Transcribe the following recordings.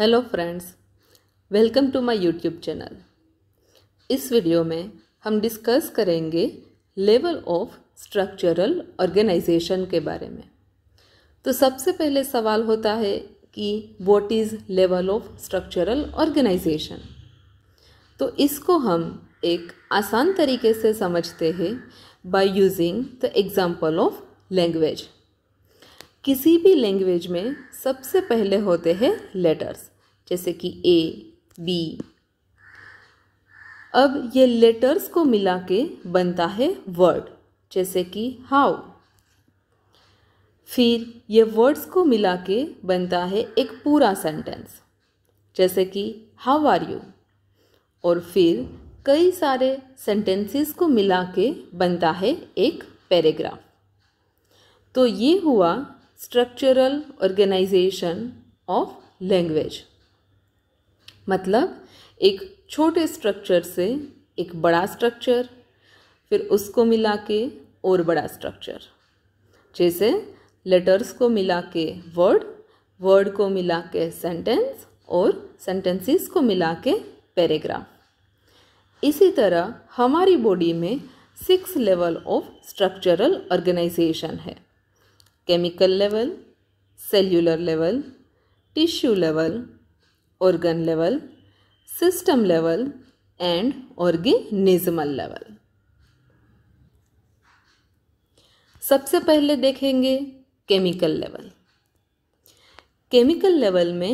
Hello friends welcome to my YouTube channel इस video में हम डिस्कस करेंगे लेवल ऑफ स्ट्रक्चरल ऑर्गेनाइजेशन के बारे में तो सबसे पहले सवाल होता है कि what is level of structural organisation तो इसको हम एक आसान तरीके से समझते हैं by using the example of language किसी भी लैंग्वेज में सबसे पहले होते हैं लेटर्स जैसे कि ए बी अब ये लेटर्स को मिला के बनता है वर्ड जैसे कि हाउ फिर ये वर्ड्स को मिला के बनता है एक पूरा सेंटेंस जैसे कि हाउ आर यू और फिर कई सारे सेंटेंसेस को मिला के बनता है एक पैराग्राफ तो ये हुआ स्ट्रक्चरल ऑर्गेनाइजेशन ऑफ लैंग्वेज मतलब एक छोटे स्ट्रक्चर से एक बड़ा स्ट्रक्चर फिर उसको मिला के और बड़ा स्ट्रक्चर जैसे लेटर्स को मिला के वर्ड वर्ड को मिला के सेंटेंस और सेंटेंसेस को मिला के पैराग्राफ इसी तरह हमारी बॉडी में six level of structural organisation है chemical level cellular level tissue level organ level system level and organismal level सबसे पहले देखेंगे केमिकल लेवल केमिकल लेवल में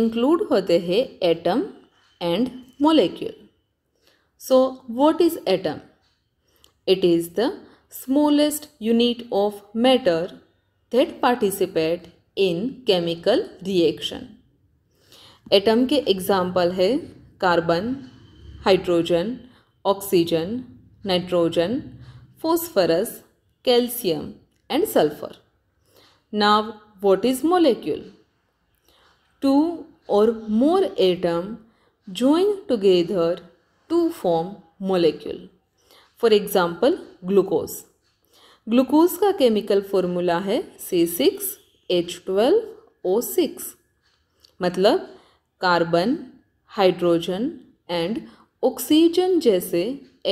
इंक्लूड होते हैं atom and molecule so what is atom it is the smallest unit of matter that participate in chemical reaction atom के example है carbon hydrogen oxygen nitrogen phosphorus calcium and sulphur now what is molecule to और more atom join together to form molecule for example glucose glucose का chemical formula है C six H twelve O six मतलब carbon hydrogen and oxygen जैसे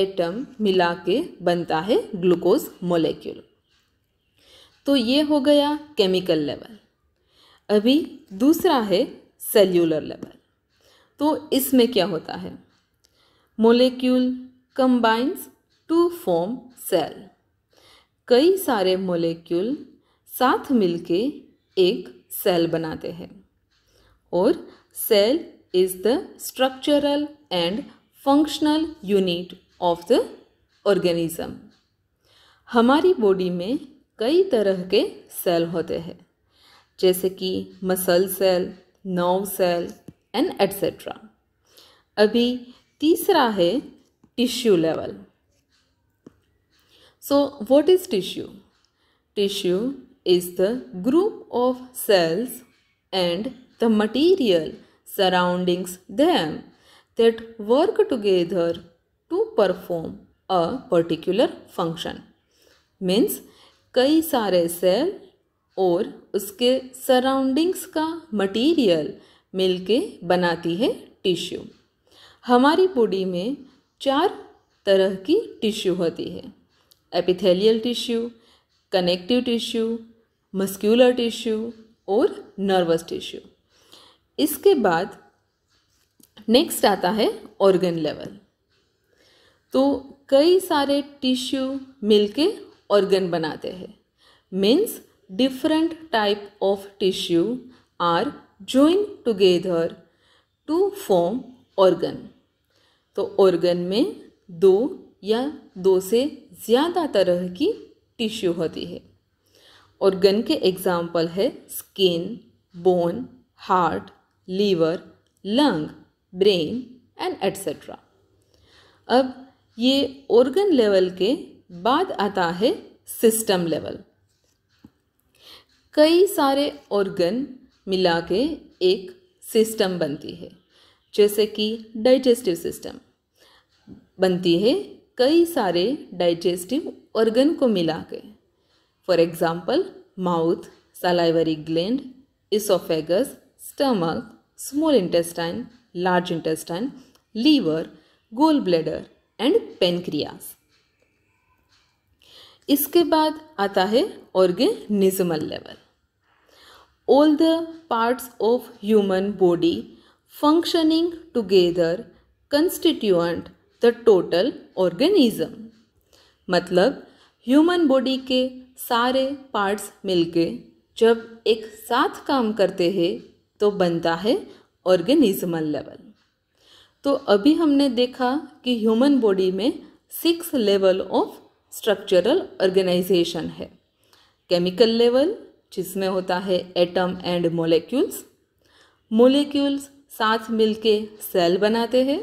atom मिला के बनता है glucose molecule तो ये हो गया केमिकल लेवल अभी दूसरा है सेल्यूलर लेवल तो इसमें क्या होता है molecule combines to form cell कई सारे मोलिक्यूल साथ मिलके एक सेल बनाते हैं और cell is the structural and functional unit of the organism हमारी बॉडी में कई तरह के सेल होते हैं जैसे कि muscle cell nerve cell and et cetera अभी तीसरा है tissue level So, what is tissue? Tissue is the group of cells and the material surrounding them that work together to perform a particular function. Means, kai sare cell aur uske surroundings ka material मिलके बनाती है tissue हमारी body में चार तरह की tissue होती है epithelial tissue connective tissue muscular tissue और नर्वस टिश्यू इसके बाद नेक्स्ट आता है ऑर्गन लेवल तो कई सारे टिश्यू मिलके ऑर्गन बनाते हैं means different type of tissue are join together to form organ तो ऑर्गन में दो या दो से ज़्यादा तरह की टिश्यू होती है ऑर्गन के एग्जाम्पल है skin bone heart liver lung brain and et cetera अब ये ऑर्गन लेवल के बाद आता है सिस्टम लेवल कई सारे ऑर्गन मिला के एक सिस्टम बनती है जैसे कि डाइजेस्टिव सिस्टम बनती है कई सारे डाइजेस्टिव ऑर्गन को मिला के for example mouth salivary gland oesophagus stomach small intestine large intestine liver gall bladder and pancreas इसके बाद आता है organismal level all the parts of human body functioning together constituent the total organism मतलब human body के सारे parts मिलके जब एक साथ काम करते हैं तो बनता है ऑर्गेनिज्मल लेवल तो अभी हमने देखा कि ह्यूमन बॉडी में six level of structural organisation है केमिकल लेवल जिसमें होता है एटम एंड मोलिक्यूल्स मोलिक्यूल्स साथ मिलके सेल बनाते हैं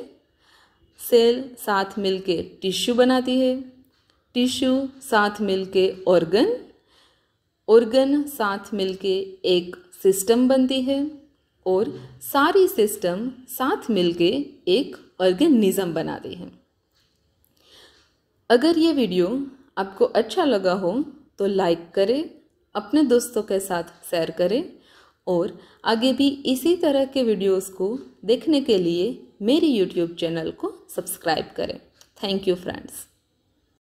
सेल साथ मिलके टिश्यू बनाती है टिश्यू साथ मिलके ऑर्गन ऑर्गन साथ मिलके एक सिस्टम बनती है और सारी सिस्टम साथ मिलके एक ऑर्गेनिज्म बनाती है अगर ये वीडियो आपको अच्छा लगा हो तो लाइक करें अपने दोस्तों के साथ शेयर करें और आगे भी इसी तरह के वीडियोस को देखने के लिए मेरे यूट्यूब चैनल को सब्सक्राइब करें थैंक यू फ्रेंड्स